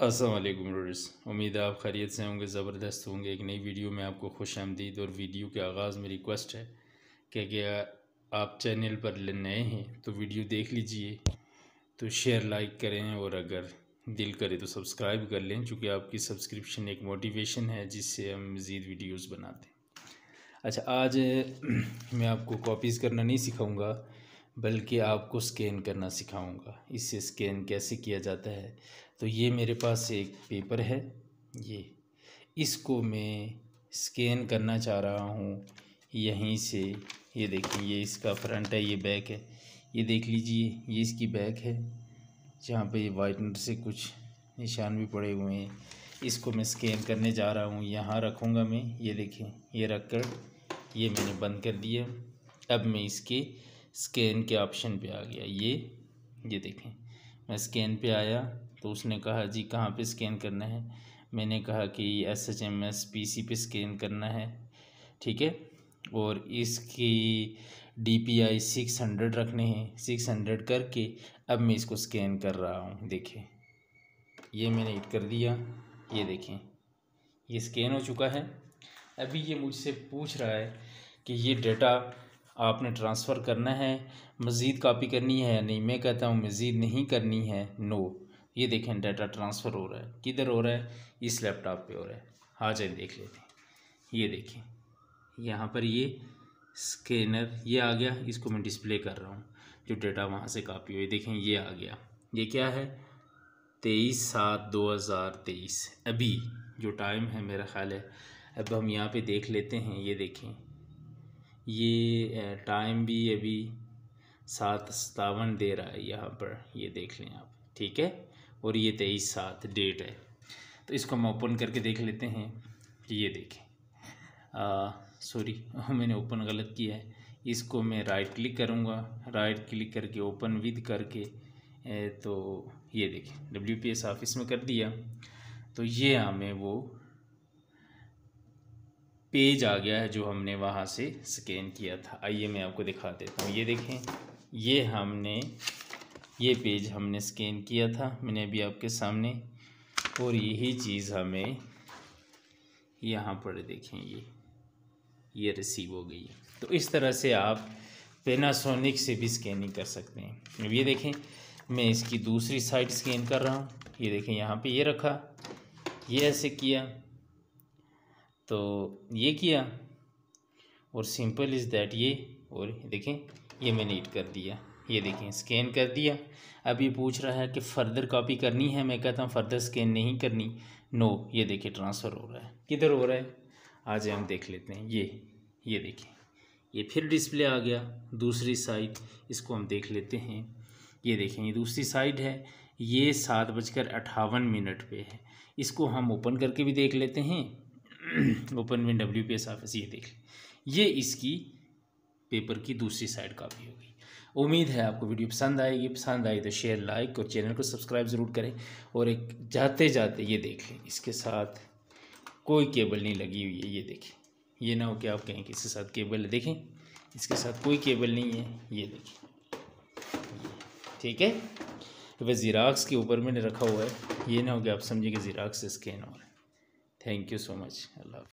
Aslam roaders उम्मीद है आप खैरियत से होंगे ज़बरदस्त होंगे एक नई वीडियो में आपको खुश आमदीद और वीडियो के आगाज़ में रिक्वेस्ट है कि अगर आप चैनल पर नए हैं तो वीडियो देख लीजिए तो शेयर लाइक करें और अगर दिल करे तो सब्सक्राइब कर लें चूँकि आपकी सब्सक्रिप्शन एक मोटिवेशन है जिससे हम मज़ीद वीडियोज़ बनाते हैं अच्छा आज मैं आपको कॉपीज़ करना नहीं सिखाऊँगा बल्कि आपको स्कैन करना सिखाऊंगा इससे स्कैन कैसे किया जाता है तो ये मेरे पास एक पेपर है ये इसको मैं स्कैन करना चाह रहा हूँ यहीं से ये देखिए ये इसका फ्रंट है ये बैक है ये देख लीजिए ये इसकी बैक है जहाँ पे ये वाइटनर से कुछ निशान भी पड़े हुए हैं इसको मैं स्कैन करने जा रहा हूँ यहाँ रखूँगा मैं ये देखें ये रख कर ये मैंने बंद कर दिया अब मैं इसके स्कैन के ऑप्शन पे आ गया ये ये देखें मैं स्कैन पे आया तो उसने कहा जी कहाँ पे स्कैन करना है मैंने कहा कि S H M S P C पे स्कैन करना है ठीक है और इसकी D P I six hundred रखने हैं सिक्स हंड्रेड करके अब मैं इसको स्कैन कर रहा हूँ देखें ये मैंने हिट कर दिया ये देखें ये स्कैन हो चुका है अभी ये मुझसे पूछ रहा है कि ये डेटा आपने ट्रांसफ़र करना है मज़ीद कापी करनी है या नहीं मैं कहता हूँ मज़ीद नहीं करनी है नो ये देखें डाटा ट्रांसफ़र हो रहा है किधर हो रहा है इस लैपटॉप पे हो रहा है आ जाए देख लेते हैं ये देखें यहाँ पर ये स्कैनर ये आ गया इसको मैं डिस्प्ले कर रहा हूँ जो डाटा वहाँ से कापी हुई देखें ये आ गया ये क्या है तेईस सात दो हज़ार तेईस अभी जो टाइम है मेरा ख्याल है अब हम यहाँ पे देख लेते हैं ये देखें ये टाइम भी अभी सात सतावन दे रहा है यहाँ पर ये देख लें आप ठीक है और ये तेईस सात डेट है तो इसको हम ओपन करके देख लेते हैं ये देखें सॉरी मैंने ओपन गलत किया है इसको मैं राइट क्लिक करूँगा राइट क्लिक करके ओपन विद करके ए, तो ये देखें डब्ल्यू पी एस ऑफिस में कर दिया तो ये हमें वो पेज आ गया है जो हमने वहाँ से स्कैन किया था आइए मैं आपको दिखा देता हूँ ये देखें ये हमने ये पेज हमने स्कैन किया था मैंने अभी आपके सामने और यही चीज़ हमें यहाँ पर देखें ये ये रिसीव हो गई है तो इस तरह से आप पेनासोनिक से भी स्कैनिंग कर सकते हैं अब ये देखें मैं इसकी दूसरी साइड स्कैन कर रहा हूँ ये देखें यहाँ पे ये रखा ये ऐसे किया तो ये किया और सिंपल इज़ दैट ये और देखें ये मैंने एड कर दिया ये देखें स्कैन कर दिया अब ये पूछ रहा है कि फ़र्दर कॉपी करनी है मैं कहता हूँ फ़र्दर स्कैन नहीं करनी नो ये देखिए ट्रांसफ़र हो रहा है किधर हो रहा है आज हम देख लेते हैं ये ये देखें ये फिर डिस्प्ले आ गया दूसरी साइड इसको हम देख लेते हैं ये देखें ये दूसरी साइड है ये सात बजकर अट्ठावन मिनट पे है इसको हम ओपन करके भी देख लेते हैं ओपन विन डब्ल्यू पी एस ऑफिस ये देख लें ये इसकी पेपर की दूसरी साइड कापी होगी उम्मीद है आपको वीडियो पसंद आएगी पसंद आई तो शेयर लाइक और चैनल को सब्सक्राइब ज़रूर करें और एक जाते जाते ये देख लें इसके साथ कोई केबल नहीं लगी हुई है ये देखें ये ना हो कि आप कहें कि इसके साथ केबल देखें इसके साथ कोई केबल नहीं है ये देखें ठीक है वह जीराक्स के ऊपर मैंने रखा हुआ है ये ना हो कि आप समझिए कि जीराक्स स्कैन हो रहा है thank you so much i